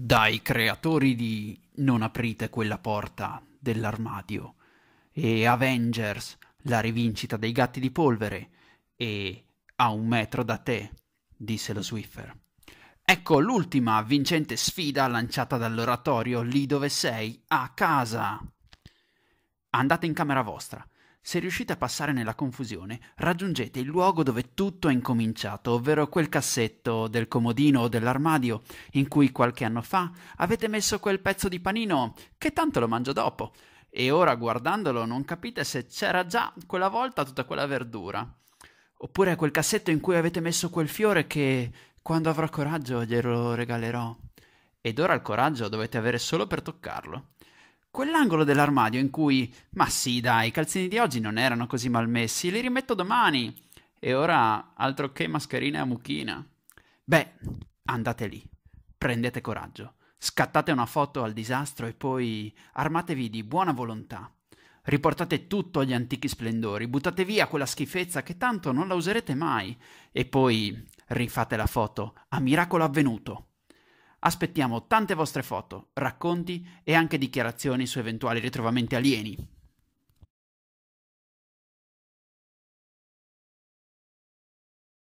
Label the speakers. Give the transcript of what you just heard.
Speaker 1: dai creatori di Non aprite quella porta
Speaker 2: dell'armadio e Avengers, la rivincita dei gatti di polvere e A un metro da te, disse lo Swiffer. Ecco l'ultima vincente sfida lanciata dall'oratorio Lì dove sei, a casa. Andate in camera vostra se riuscite a passare nella confusione, raggiungete il luogo dove tutto è incominciato, ovvero quel cassetto del comodino o dell'armadio in cui qualche anno fa avete messo quel pezzo di panino che tanto lo mangio dopo. E ora guardandolo non capite se c'era già quella volta tutta quella verdura. Oppure quel cassetto in cui avete messo quel fiore che quando avrò coraggio glielo regalerò. Ed ora il coraggio dovete avere solo per toccarlo quell'angolo dell'armadio in cui, ma sì dai, i calzini di oggi non erano così malmessi, li rimetto domani. E ora altro che mascherina a mucchina. Beh, andate lì, prendete coraggio, scattate una foto al disastro e poi armatevi di buona volontà. Riportate tutto agli antichi splendori, buttate via quella schifezza che tanto non la userete mai e poi rifate la foto a miracolo avvenuto. Aspettiamo tante vostre foto, racconti e anche dichiarazioni su eventuali
Speaker 1: ritrovamenti alieni.